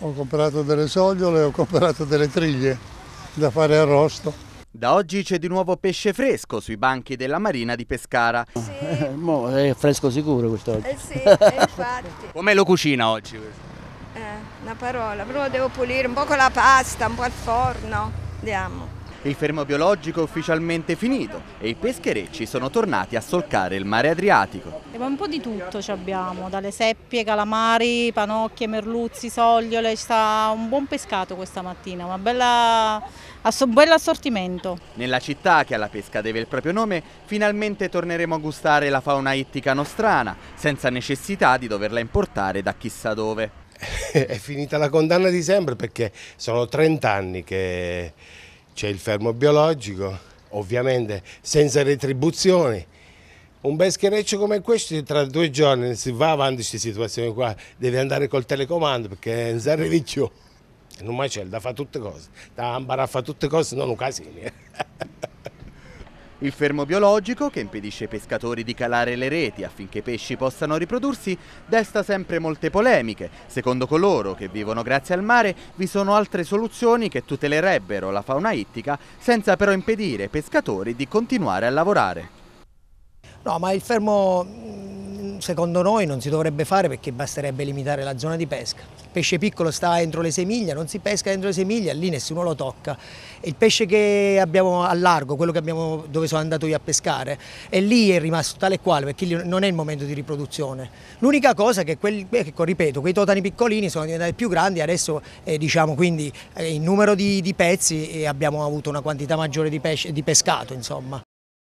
Ho comprato delle sogliole, ho comprato delle triglie da fare arrosto. Da oggi c'è di nuovo pesce fresco sui banchi della Marina di Pescara. Sì. Eh, mo è fresco sicuro questo oggi. Eh sì, eh, infatti. Come lo cucina oggi? Eh, una parola, però devo pulire un po' con la pasta, un po' al forno. Andiamo. Il fermo biologico è ufficialmente finito e i pescherecci sono tornati a solcare il mare Adriatico. E eh, un po' di tutto abbiamo, dalle seppie, calamari, panocchie, merluzzi, sogliole, ci sta un buon pescato questa mattina, un bel assortimento. Nella città che alla pesca deve il proprio nome, finalmente torneremo a gustare la fauna ittica nostrana, senza necessità di doverla importare da chissà dove. È finita la condanna di sempre perché sono 30 anni che c'è il fermo biologico, ovviamente senza retribuzioni un bel scherreccio come questo tra due giorni si va avanti queste situazioni qua, devi andare col telecomando perché non si arrivi più. Non un macello da fa tutte cose, da ambaraffa tutte cose, non un casino. Il fermo biologico, che impedisce ai pescatori di calare le reti affinché i pesci possano riprodursi, desta sempre molte polemiche. Secondo coloro che vivono grazie al mare, vi sono altre soluzioni che tutelerebbero la fauna ittica senza però impedire ai pescatori di continuare a lavorare. No, ma il fermo mm, secondo noi non si dovrebbe fare perché basterebbe limitare la zona di pesca. Il pesce piccolo sta entro le 6 miglia, non si pesca entro le 6 miglia, lì nessuno lo tocca. il pesce che abbiamo a largo, quello abbiamo, dove sono andato io a pescare, è lì è rimasto tale e quale perché non è il momento di riproduzione. L'unica cosa è che, quelli, ecco, ripeto, quei totani piccolini sono diventati più grandi, adesso eh, diciamo quindi eh, in numero di, di pezzi eh, abbiamo avuto una quantità maggiore di, pesce, di pescato. Insomma.